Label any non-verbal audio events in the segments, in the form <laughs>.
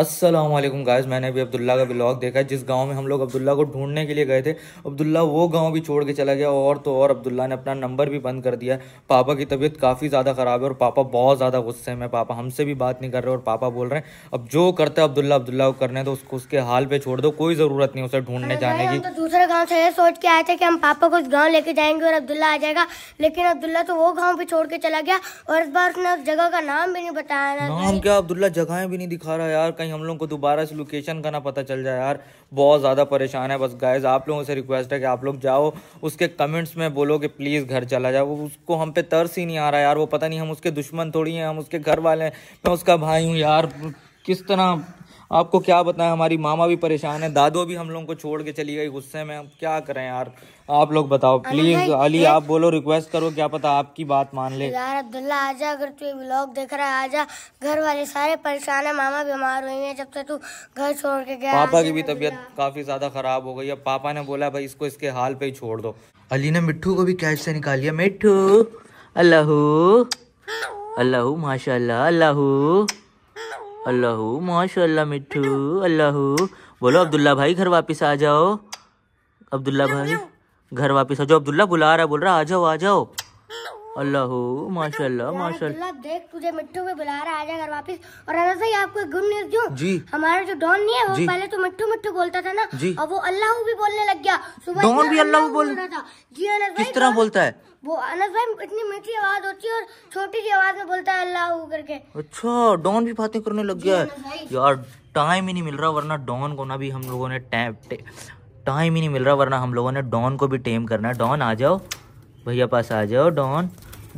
Aslam guys मैंने अभी अब्दुल्ला का ब्लॉग देखा जिस गांव में हम लोग अब्दुल्ला को ढूंढने के लिए गए थे अब्दुल्ला वो गांव भी छोड़ के चला गया और तो और अब्दुल्ला ने अपना नंबर भी बंद कर दिया पापा की तबीयत काफ़ी ज़्यादा ख़राब है और पापा बहुत ज़्यादा गुस्से में पापा हमसे भी बात नहीं कर रहे और पापा बोल रहे हैं अब जो करते अब्दुल्ला अब्दुल्ला को करने तो उसको उसके हाल पर छोड़ दो कोई ज़रूरत नहीं उसे ढूंढने जाने की तो दूसरे गाँव से ये सोच के आए थे कि हम पापा को उस गाँव लेके जाएंगे और अब्दुल्ला आ जाएगा लेकिन अब्दुल्ला तो वो गाँव भी छोड़ के चला गया और इस बार उसने उस जगह का नाम भी नहीं बताया नाम क्या अब्दुल्ला जगह भी नहीं दिखा रहा यार कहीं कहीं हम लोग को दोबारा से लोकेशन का ना पता चल जाए यार बहुत ज़्यादा परेशान है बस गाइज आप लोगों से रिक्वेस्ट है कि आप लोग जाओ उसके कमेंट्स में बोलो कि प्लीज़ घर चला जाओ उसको हम पे तरस ही नहीं आ रहा यार वो पता नहीं हम उसके दुश्मन थोड़ी हैं हम उसके घर वाले हैं मैं उसका भाई हूँ यार किस तरह आपको क्या बताएं हमारी मामा भी परेशान है दादो भी हम लोगों को छोड़ के चली गई गुस्से में हम क्या करें यार आप लोग बताओ प्लीज अली आप बोलो रिक्वेस्ट करो क्या पता आपकी बात मान ले यार अब्दुल्ला आजा अगर तू ब्लॉग देख रहा है आजा घर वाले सारे परेशान है मामा बीमार हुई है जब से तू घर छोड़ के गया पापा की भी तबीयत काफी ज्यादा खराब हो गई अब पापा ने बोला भाई इसको इसके हाल पे ही छोड़ दो अली ने मिट्टू को भी कैश से निकाल लिया मिट्टू अल्लाह अल्लाह माशा अल्लाह अल्लाह माशाल्लाह मिठू अल्लाह बोलो अब्दुल्ला भाई घर वापस आ जाओ अब्दुल्ला भाई घर वापस आ जाओ अब्दुल्ला बुला रहा बोल रहा आ जाओ आ जाओ अल्लाह माशाल्लाह माशाल्लाह देख तुझे मिट्टू में बुला रहा है आजा घर वापस और सही आपको एक गुड न्यूज दूं जी हमारा जो डॉन नहीं है वो पहले तो मिट्टू मिट्टू बोलता था ना जी और वो अल्लाह भी बोलने लग गया सुबह डॉन भी अल्लाह बोल रहा था जी अनस किस तरह बोलता है वो अनस भाई इतनी मीठी आवाज होती है और छोटी सी आवाज में बोलता है अल्लाह करके अच्छा डॉन भी बातें करने लग गया यार टाइम ही नहीं मिल रहा वरना डॉन को ना भी हम लोगों ने टाइम ही नहीं मिल रहा वरना हम लोगों ने डॉन को भी टेम करना है डॉन आ जाओ भैया पास आ जाओ डॉन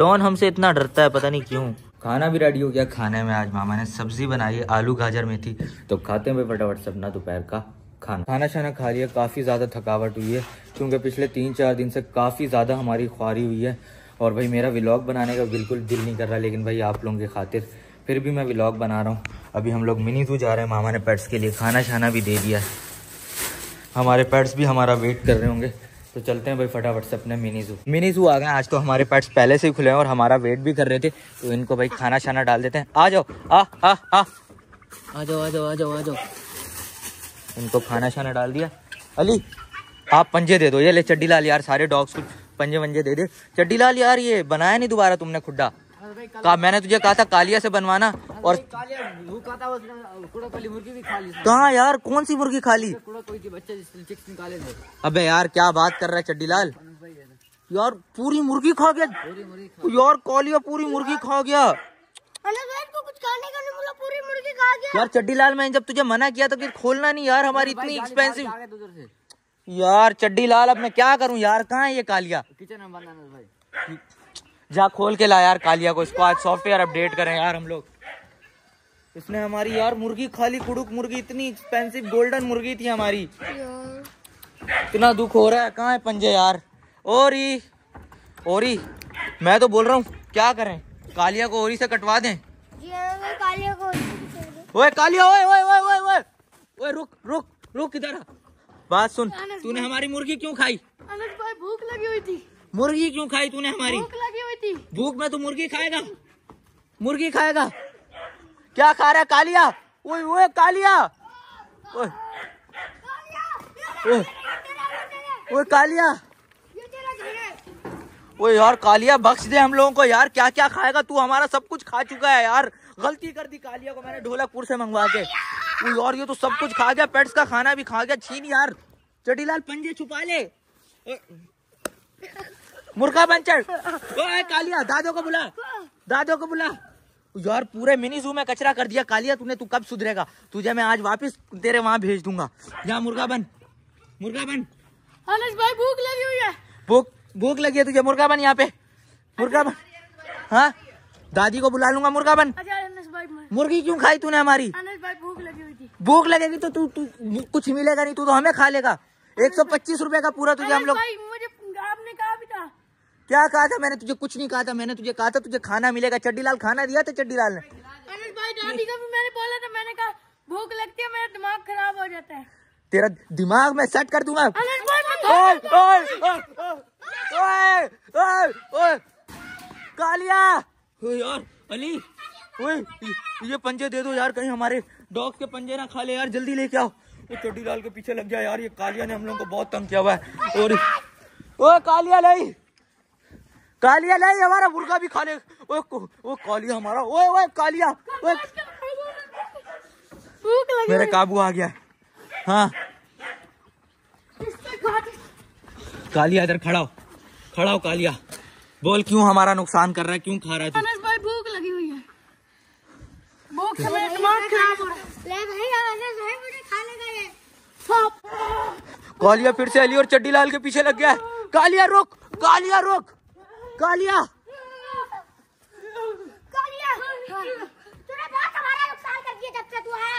डॉन हमसे इतना डरता है पता नहीं क्यों खाना भी रेडी हो गया खाने में आज मामा ने सब्जी बनाई आलू गाजर मेथी तो खाते हुए फटाफट सपना दोपहर का खाना खाना शाना खा लिया काफ़ी ज़्यादा थकावट हुई है क्योंकि पिछले तीन चार दिन से काफ़ी ज़्यादा हमारी ख्वारी हुई है और भाई मेरा व्लॉग बनाने का बिल्कुल दिल नहीं कर रहा लेकिन भाई आप लोगों की खातिर फिर भी मैं व्लॉग बना रहा हूँ अभी हम लोग मिनी जू जा रहे हैं मामा ने पेट्स के लिए खाना शाना भी दे दिया है हमारे पेट्स भी हमारा वेट कर रहे होंगे तो चलते हैं भाई फटाफट से अपने मिनी जू मिनी जू आ गए आज तो हमारे पेट्स पहले से ही खुले हैं और हमारा वेट भी कर रहे थे तो इनको भाई खाना छाना डाल देते हैं आ जाओ आ आ आ आ जाओ आ जाओ आ जाओ आ जाओ इनको खाना छाना डाल दिया अली आप पंजे दे दो ये ले चड्डी लाल यार सारे डॉग्स को पंजे वंजे दे दे चड्डी लाल यार ये बनाया नहीं दोबारा तुमने खुडा कहा मैंने तुझे कहा था कालिया से बनवाना और कहा यार कौन सी मुर्गी खाली अबे यार क्या बात कर रहा है लाल यार पूरी मुर्गी खा गया यार कालिया पूरी मुर्गी खा गया यार चड्डी लाल मैंने जब तुझे मना किया तो फिर खोलना नहीं यार हमारी इतनी एक्सपेंसिव यार चड्डी लाल अब मैं क्या करूं यार कहाँ है ये कालिया किचन में बनाना भाई जा खोल के ला यार कालिया को इसको आज सॉफ्टवेयर अपडेट करें यार हम लोग इसने हमारी यार मुर्गी खाली कुड़ुक मुर्गी इतनी एक्सपेंसिव गोल्डन मुर्गी थी हमारी इतना दुख हो रहा है कहाँ है पंजे यार ओरी ओरी मैं तो बोल रहा हूँ क्या करें कालिया को ओरी से कटवा दें हाँ, ओए कालिया ओए ओए ओए ओए ओए रुक रुक रुक किधर बात सुन तूने हमारी मुर्गी क्यों खाई अनस भाई भूख लगी हुई थी मुर्गी क्यों खाई तूने हमारी भूख थी भूख में तो मुर्गी खाएगा मुर्गी खाएगा क्या खा रहा है कालिया वो वो कालिया वो कालिया वो यार कालिया बख्श दे हम लोगों को यार क्या क्या खाएगा तू हमारा सब कुछ खा चुका है यार गलती कर दी कालिया को मैंने ढोलकपुर से मंगवा के वो यार ये तो सब कुछ खा गया पेट्स का खाना भी खा गया छीन यार चटीलाल पंजे छुपा ले मुर्गा बन चढ़ कालिया दादो को बुला दादो को बुला यार पूरे मिनी जू में कचरा कर दिया कालिया तूने तू कब सुधरेगा तुझे मैं आज वापस तेरे वहाँ भेज दूंगा यहाँ मुर्गा बन मुर्गा बन भाई भूख लगी हुई है भूख भूख लगी है तुझे मुर्गा बन यहाँ पे मुर्गा बन हाँ दादी को बुला लूंगा मुर्गा बन मुर्गी क्यों खाई तूने हमारी भूख लगी हुई थी भूख लगेगी तो तू कुछ मिलेगा नहीं तू तो हमें खा लेगा एक सौ पच्चीस रूपए का पूरा तुझे हम लोग क्या कहा था मैंने तुझे कुछ नहीं कहा था मैंने तुझे कहा था तुझे खाना मिलेगा चड्डी लाल खाना दिया था चड्डी लाल ने भाई का भी मैंने बोला था मैंने कहा भूख लगती है मेरा दिमाग खराब हो जाता है तेरा दिमाग मैं सेट कर दूंगा कालिया यार अली ये पंजे दे दो यार कहीं हमारे डॉग के पंजे ना खा ले यार जल्दी लेके आओ वो चड्डी लाल के पीछे लग गया यार ये कालिया ने हम लोग को बहुत तंग किया हुआ है और ओ कालिया लाई कालिया नहीं हमारा मुर्गा भी खाने ओ, ओ, कालिया हमारा ओए ओए कालिया ओ, मेरे काबू आ गया हाँ कालिया इधर खड़ा हो खड़ा हो कालिया बोल क्यों हमारा नुकसान कर रहा है क्यों खा रहा है भूख लगी हुई है भूख दिमाग खराब हो रहा है ले भाई खाने का ये कालिया फिर से अली और चड्डी लाल के पीछे लग गया है कालिया रोक कालिया रोक कालिया तूने बहुत हमारा नुकसान कर दिया जब से तू है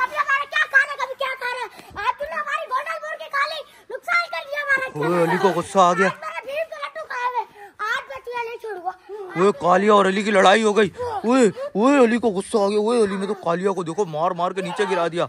कभी हमारा क्या खा रहा कभी क्या खा रहा आज तूने हमारी खाली नुकसान कर दिया हमारा अच्छा ओए अली को गुस्सा आ गया मेरा भीम का लट्टू खाए हुए आज मैं तुझे नहीं छोड़ूंगा ओए कालिया और अली की लड़ाई हो गई ओए ओए अली को गुस्सा आ गया ओए अली ने तो कालिया को देखो मार मार के नीचे गिरा दिया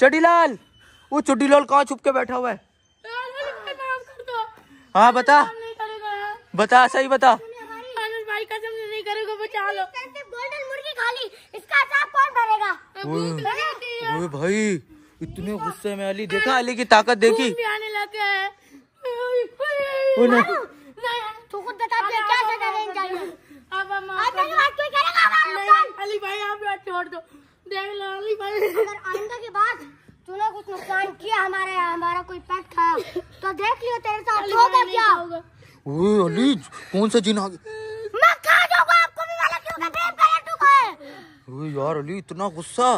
चटीलाल वो चुटीलाल कहाँ छुप के बैठा हुआ है हाँ बता बता सही बता ओए भाई इतने गुस्से में अली देखा अली की ताकत देखी अली भाई आप छोड़ दो देख लो अली भाई अगर आइंदा के बाद तूने कुछ नुकसान किया हमारे हमारा कोई पेट था तो देख लियो तेरे साथ होगा क्या अली कौन सा जिन मैं खा जाऊंगा आपको भी वाला क्यों प्रेम ओए यार अली इतना गुस्सा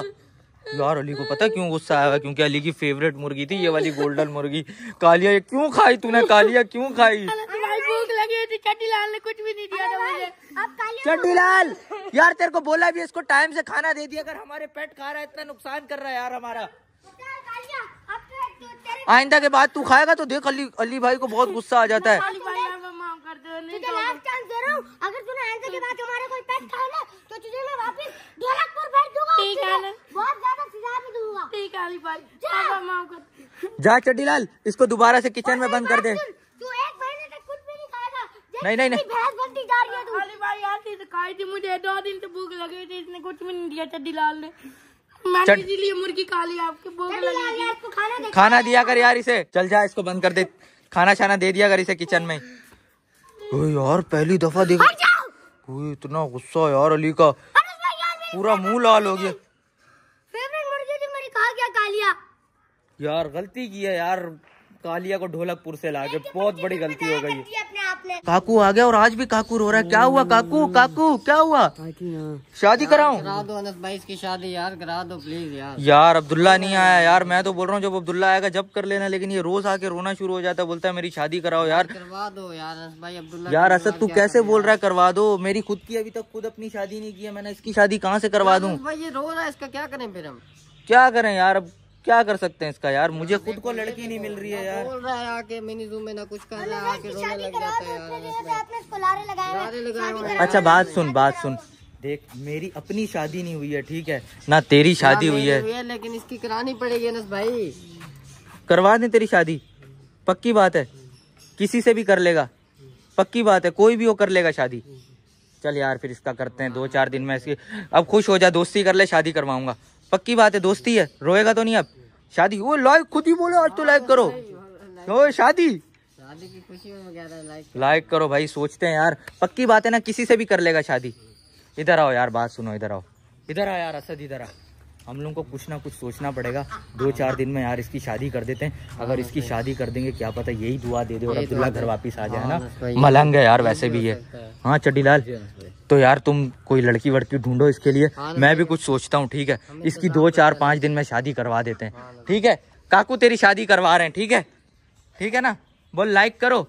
यार अली को पता क्यों गुस्सा आया क्योंकि अली की फेवरेट मुर्गी थी ये वाली गोल्डन मुर्गी कालिया ये क्यों खाई तूने कालिया क्यों खाई चटीलाल ने कुछ भी नहीं दिया था मुझे चड्डीलाल <laughs> यार तेरे को बोला भी इसको टाइम से खाना दे दिया अगर हमारे पेट खा रहा है इतना नुकसान कर रहा है यार हमारा तो तो तो आइंदा के बाद तू खाएगा तो देख अली अली भाई को बहुत गुस्सा आ जाता है <laughs> जा चड्डीलाल इसको दोबारा से किचन में बंद कर दे नहीं नहीं नहीं भैंस जा रही है तू भाई थी मुझे दो दिन से भूख लगी थी इसने कुछ भी नहीं दिया खाना दिया कर यार इसे चल जा इसको बंद कर दे खाना छाना दे दिया कर इसे किचन में यार पहली दफा देख इतना गुस्सा यार अली का पूरा मुंह लाल हो गया यार गलती की है यार कालिया को ढोलकपुर से लाके बहुत बड़ी गलती हो गई है आपने काकू आ गया और आज भी काकू रो रहा है क्या हुआ काकू काकू क्या हुआ शादी कराऊं करा दो अनस भाई इसकी शादी यार करा दो प्लीज यार यार अब्दुल्ला नहीं आया यार मैं तो बोल रहा हूँ जब अब्दुल्ला आएगा जब कर लेना लेकिन ये रोज आके रोना शुरू हो जाता है बोलता है मेरी शादी कराओ यार करवा दो यार भाई अब्दुल्ला यार असद तू कैसे बोल रहा है करवा दो मेरी खुद की अभी तक खुद अपनी शादी नहीं की है मैंने इसकी शादी कहाँ से करवा दूँ भाई ये रो रहा है इसका क्या करें फिर हम क्या करें यार अब क्या कर सकते हैं इसका यार मुझे खुद को लड़की नहीं मिल रही है यार बोल रहा है आके मिनी जूम में ना कुछ कर रहा है आके रोने लग जाता है यार मतलब अच्छा बात सुन बात सुन देख मेरी अपनी शादी नहीं हुई है ठीक है ना तेरी शादी हुई है लेकिन इसकी करानी पड़ेगी अनस भाई करवा दे तेरी शादी पक्की बात है किसी से भी कर लेगा पक्की बात है कोई भी वो कर लेगा शादी चल यार फिर इसका करते हैं दो चार दिन में इसकी अब खुश हो जा दोस्ती कर ले शादी करवाऊंगा पक्की बात है दोस्ती है रोएगा तो नहीं अब शादी वो लाइव खुद ही बोलो आज तो लाइव करो शादी शादी लाइक करो भाई सोचते हैं यार पक्की बात है ना किसी से भी कर लेगा शादी इधर आओ यार बात सुनो इधर आओ इधर आओ यार असद इधर आओ हम लोगों को कुछ ना कुछ सोचना पड़ेगा दो चार दिन में यार इसकी शादी कर देते हैं अगर इसकी हाँ, शादी कर देंगे क्या पता यही दुआ दे दे और तो अब्दुल्ला घर वापस आ जाए हाँ, ना मलंग है यार वैसे भी ये हाँ चड्डीलाल हाँ, तो यार तुम कोई लड़की वड़की ढूंढो इसके लिए मैं भी कुछ सोचता हूँ ठीक है तो इसकी दो चार पाँच दिन में शादी करवा देते हैं ठीक है काकू तेरी शादी करवा रहे हैं ठीक है ठीक है ना बोल लाइक करो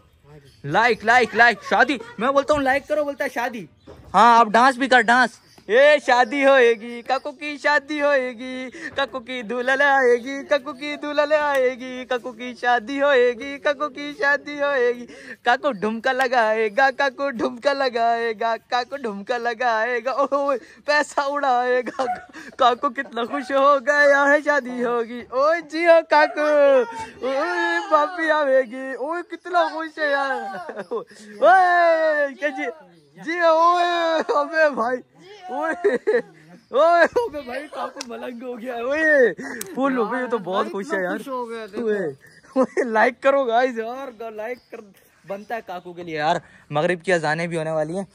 लाइक लाइक लाइक शादी मैं बोलता हूँ लाइक करो बोलता है शादी हाँ आप डांस भी कर डांस ये शादी होएगी काकू की शादी होएगी काकू की दुल्हन आएगी काकू की दुल्हन आएगी काकू की शादी होएगी काकू की शादी होएगी काकू ढुमका लगाएगा काकू ढुमका लगाएगा काकू ढुमका लगाएगा ओह पैसा उड़ाएगा काकू कितना खुश होगा यहाँ शादी होगी ओ जी हो हाँ, काकू भाभी आवेगी ओ कितना खुश है यार जी हाँ, ओ अबे भाई ओए <laughs> ओए तो भाई काकू मलंग हो गया ओए फूल तो बहुत खुश है यार लाइक करो गाइस यार लाइक कर बनता है काकू के लिए यार मगरिब की अजाने भी होने वाली हैं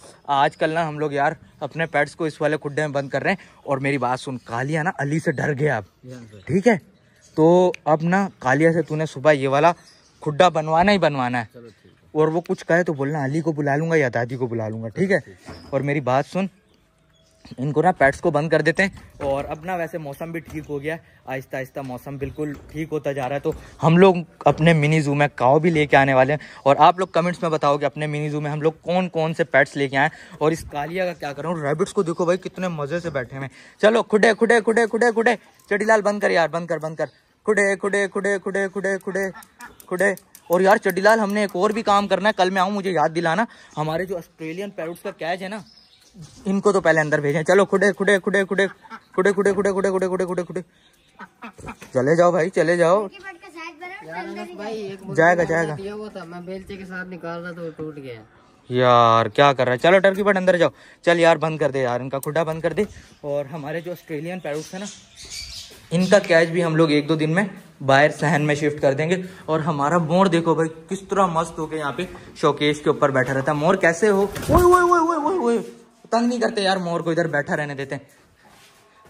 आज कल ना हम लोग यार अपने पेट्स को इस वाले खुडे में बंद कर रहे हैं और मेरी बात सुन कालिया ना अली से डर गया अब ठीक है तो अब ना कालिया से तूने सुबह ये वाला खुड्डा बनवाना ही बनवाना है और वो कुछ कहे तो बोलना अली को बुला लूंगा या दादी को बुला लूंगा ठीक है और मेरी बात सुन इनको ना पैट्स को बंद कर देते हैं और अब ना वैसे मौसम भी ठीक हो गया आहिस्ता आहिस्ता मौसम बिल्कुल ठीक होता जा रहा है तो हम लोग अपने मिनी जू में काओ भी लेके आने वाले हैं और आप लोग कमेंट्स में बताओ कि अपने मिनी जू में हम लोग कौन कौन से पैट्स लेके आए और इस कालिया का क्या करूँ रेबिट्स को देखो भाई कितने मज़े से बैठे हुए चलो खुडे खुडे खुडे खुडे खुडे चटीलाल बंद कर यार बंद कर बंद कर खुडे खुडे खुडे खुडे खुडे खुडे खुडे और यार चटीलाल हमने एक और भी काम करना है कल मैं आऊँ मुझे याद दिलाना हमारे जो ऑस्ट्रेलियन पैरोट्स का कैच है ना इनको तो पहले अंदर भेजें चलो खुडे खुडे खुडे खुडे खुडे खुडे खुडे खुडे खुडे खुडे खुडे खुडे चले जाओ भाई चले जाओ जाएगा जाएगा यार क्या कर रहा है चलो टर्की बट अंदर जाओ चल यार बंद कर दे यार इनका खुडा बंद कर दे और हमारे जो ऑस्ट्रेलियन पैरोट्स है ना इनका कैच भी हम लोग एक दो दिन में बाहर सहन में शिफ्ट कर देंगे और हमारा मोर देखो भाई किस तरह मस्त होके यहाँ पे शोकेश के ऊपर बैठा रहता है मोर कैसे हो ओए ओए ओए तंग नहीं करते यार मोर को इधर बैठा रहने देते हैं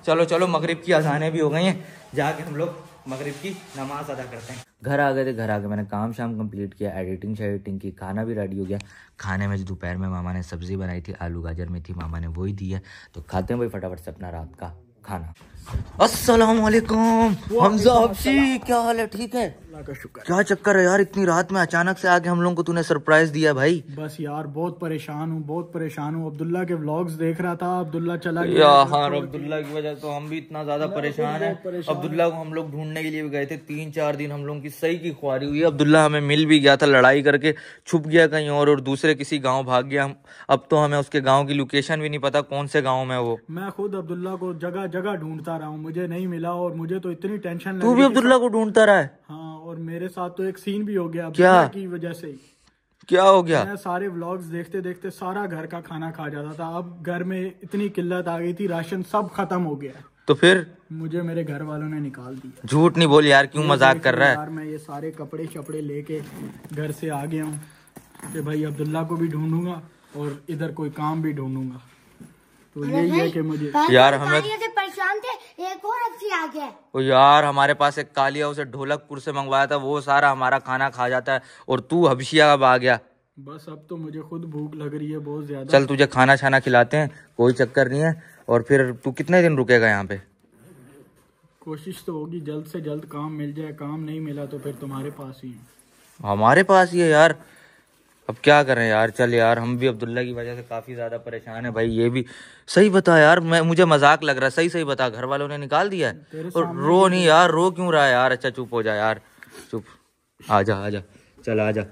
चलो चलो मगरिब की अजानें भी हो गई हैं जाके हम लोग मगरिब की नमाज अदा करते हैं घर आ गए थे घर आ गए मैंने काम शाम कंप्लीट किया एडिटिंग शेडिटिंग की खाना भी रेडी हो गया खाने में जो दोपहर में मामा ने सब्ज़ी बनाई थी आलू गाजर में थी मामा ने वो ही दिया तो खाते हैं भाई फटाफट से अपना रात का खाना असलकुम हमजा क्या हाल है ठीक है का शुक्र क्या चक्कर है यार इतनी रात में अचानक से आके हम लोग को तूने सरप्राइज दिया भाई बस यार बहुत परेशान हूँ बहुत परेशान हूँ अब्दुल्ला के व्लॉग्स देख रहा था अब्दुल्ला चला गया यार हाँ, अब्दुल्ला की वजह तो हम भी इतना ज्यादा परेशान है अब्दुल्ला को हम लोग ढूंढने के लिए गए थे तीन चार दिन हम लोगों की सही की खुआरी हुई अब्दुल्ला हमें मिल भी गया था लड़ाई करके छुप गया कहीं और और दूसरे किसी गाँव भाग गया हम अब तो हमें उसके गाँव की लोकेशन भी नहीं पता कौन से गाँव में वो मैं खुद अब्दुल्ला को जगह जगह ढूंढता रहा हूँ मुझे नहीं मिला और मुझे तो इतनी टेंशन तू भी अब्दुल्ला को ढूंढता रहा है हाँ और मेरे साथ तो एक सीन भी हो गया क्या की वजह से क्या हो गया मैं सारे व्लॉग्स देखते देखते सारा घर का खाना खा जाता था अब घर में इतनी किल्लत आ गई थी राशन सब खत्म हो गया तो फिर मुझे मेरे घर वालों ने निकाल दिया झूठ नहीं बोल यार क्यों मजाक कर रहा है यार मैं ये सारे कपड़े शपड़े लेके घर से आ गया हूँ भाई अब्दुल्ला को भी ढूंढूंगा और इधर कोई काम भी ढूंढूंगा तो यही है कि मुझे तो यार हमें से परेशान थे एक और अच्छी आ गया ओ यार हमारे पास एक कालिया उसे ढोलकपुर से मंगवाया था वो सारा हमारा खाना खा जाता है और तू हबशिया अब आ गया बस अब तो मुझे खुद भूख लग रही है बहुत ज्यादा चल तुझे खाना छाना खिलाते हैं कोई चक्कर नहीं है और फिर तू कितने दिन रुकेगा यहाँ पे कोशिश तो होगी जल्द से जल्द काम मिल जाए काम नहीं मिला तो फिर तुम्हारे पास ही है हमारे पास ही है यार अब क्या करें यार चल यार हम भी अब्दुल्ला की वजह से काफ़ी ज़्यादा परेशान है भाई ये भी सही बता यार मैं मुझे मजाक लग रहा है सही सही बता घर वालों ने निकाल दिया है और रो नहीं यार रो क्यों रहा है यार अच्छा चुप हो जा यार चुप आ जा आ जा चल आ जा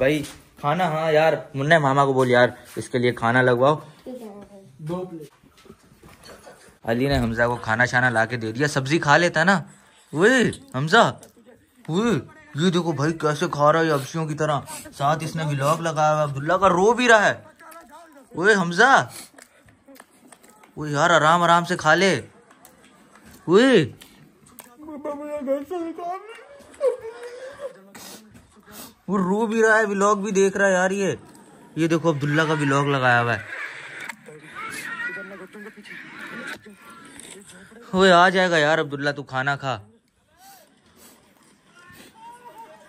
भाई खाना हाँ यार मुन्ने मामा को बोल यार इसके लिए खाना लगवाओ अली ने हमजा को खाना शाना ला के दे दिया सब्जी खा लेता ना वही हमजा ये देखो भाई कैसे खा रहा है अबशियों की तरह साथ इसने व्लॉग लगाया हुआ अब्दुल्ला का रो भी रहा है ओए हमजा वो यार आराम आराम से खा ले ओए वो रो भी रहा है व्लॉग भी देख रहा है यार ये ये देखो अब्दुल्ला का ब्लॉग लगाया हुआ है वो आ जाएगा यार अब्दुल्ला तू खाना खा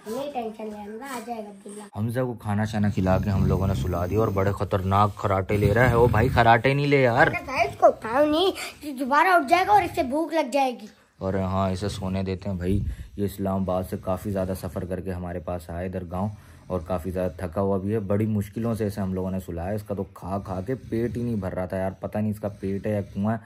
हमजा को खाना छाना खिला के हम लोगों ने सुला दिया और बड़े खतरनाक खराटे ले रहा है वो भाई खराटे नहीं ले यार इसको नहीं दोबारा उठ जाएगा और इससे भूख लग जाएगी और हाँ इसे सोने देते हैं भाई ये इस्लामाबाद से काफ़ी ज़्यादा सफ़र करके हमारे पास आए इधर गाँव और काफ़ी ज़्यादा थका हुआ भी है बड़ी मुश्किलों से इसे हम लोगों ने सुलाया इसका तो खा खा के पेट ही नहीं भर रहा था यार पता नहीं इसका पेट है या कुआ है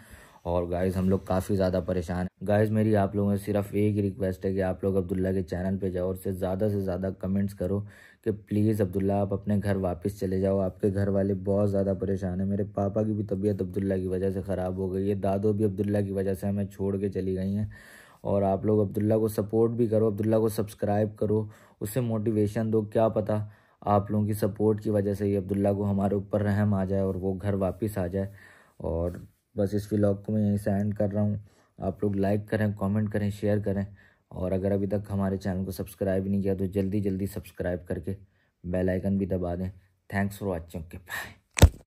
और गाइज हम लोग काफ़ी ज़्यादा परेशान हैं गाइज मेरी आप लोगों से सिर्फ एक ही रिक्वेस्ट है कि आप लोग अब्दुल्ला के चैनल पे जाओ और से ज़्यादा से ज़्यादा कमेंट्स करो कि प्लीज़ अब्दुल्ला आप अपने घर वापस चले जाओ आपके घर वाले बहुत ज़्यादा परेशान हैं मेरे पापा की भी तबीयत अब्दुल्ला की वजह से ख़राब हो गई है दादो भी अब्दुल्ला की वजह से हमें छोड़ के चली गई हैं और आप लोग अब्दुल्ला को सपोर्ट भी करो अब्दुल्ला को सब्सक्राइब करो उससे मोटिवेशन दो क्या पता आप लोगों की सपोर्ट की वजह से ही अब्दुल्ला को हमारे ऊपर रहम आ जाए और वो घर वापस आ जाए और बस इस व्लॉग को मैं यहीं से एंड कर रहा हूँ आप लोग लाइक करें कमेंट करें शेयर करें और अगर अभी तक हमारे चैनल को सब्सक्राइब नहीं किया तो जल्दी जल्दी सब्सक्राइब करके बेल आइकन भी दबा दें थैंक्स फॉर वॉचिंग के बाय